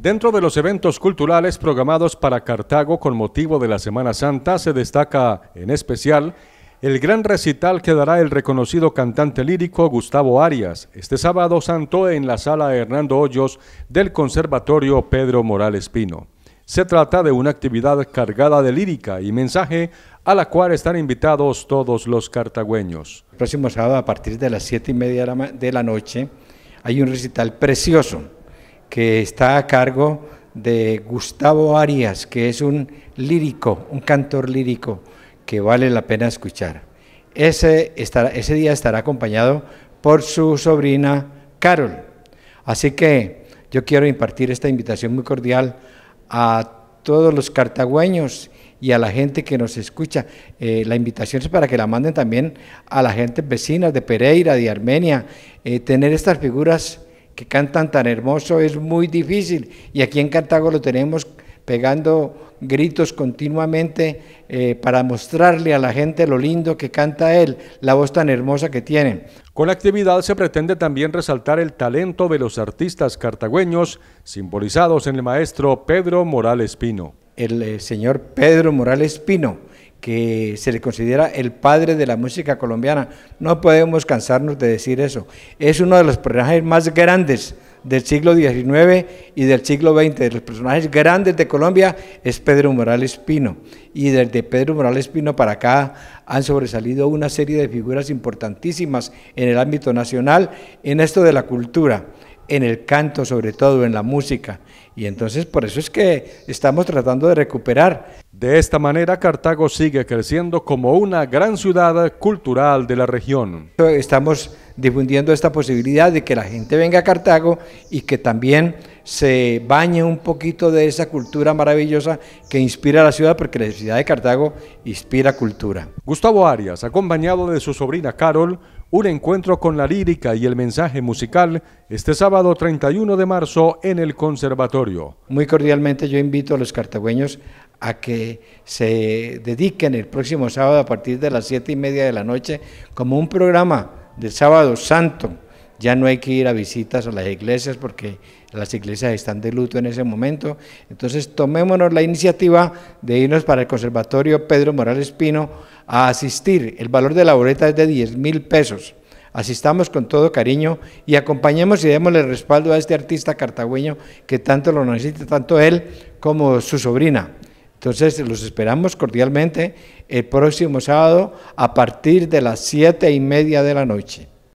Dentro de los eventos culturales programados para Cartago con motivo de la Semana Santa se destaca en especial el gran recital que dará el reconocido cantante lírico Gustavo Arias este sábado santo en la sala Hernando Hoyos del Conservatorio Pedro Morales Pino. Se trata de una actividad cargada de lírica y mensaje a la cual están invitados todos los cartagüeños. El próximo sábado a partir de las siete y media de la noche hay un recital precioso que está a cargo de Gustavo Arias, que es un lírico, un cantor lírico que vale la pena escuchar. Ese, ese día estará acompañado por su sobrina Carol. Así que yo quiero impartir esta invitación muy cordial a todos los cartagüeños y a la gente que nos escucha. Eh, la invitación es para que la manden también a la gente vecina de Pereira, de Armenia. Eh, tener estas figuras que cantan tan hermoso es muy difícil. Y aquí en Cartago lo tenemos pegando gritos continuamente eh, para mostrarle a la gente lo lindo que canta él, la voz tan hermosa que tiene. Con la actividad se pretende también resaltar el talento de los artistas cartagüeños, simbolizados en el maestro Pedro Morales Pino. El eh, señor Pedro Morales Pino, que se le considera el padre de la música colombiana. No podemos cansarnos de decir eso. Es uno de los personajes más grandes del siglo XIX y del siglo XX. De los personajes grandes de Colombia es Pedro Morales Pino. Y desde Pedro Morales Pino para acá han sobresalido una serie de figuras importantísimas en el ámbito nacional en esto de la cultura en el canto, sobre todo en la música. Y entonces por eso es que estamos tratando de recuperar. De esta manera Cartago sigue creciendo como una gran ciudad cultural de la región. Estamos difundiendo esta posibilidad de que la gente venga a Cartago y que también se bañe un poquito de esa cultura maravillosa que inspira a la ciudad, porque la ciudad de Cartago inspira cultura. Gustavo Arias, acompañado de su sobrina Carol, un encuentro con la lírica y el mensaje musical este sábado 31 de marzo en el Conservatorio. Muy cordialmente yo invito a los cartagüeños a que se dediquen el próximo sábado a partir de las siete y media de la noche como un programa del sábado santo ya no hay que ir a visitas a las iglesias porque las iglesias están de luto en ese momento. Entonces tomémonos la iniciativa de irnos para el Conservatorio Pedro Morales Pino a asistir. El valor de la boleta es de 10 mil pesos. Asistamos con todo cariño y acompañemos y démosle respaldo a este artista cartagüeño que tanto lo necesita, tanto él como su sobrina. Entonces los esperamos cordialmente el próximo sábado a partir de las siete y media de la noche.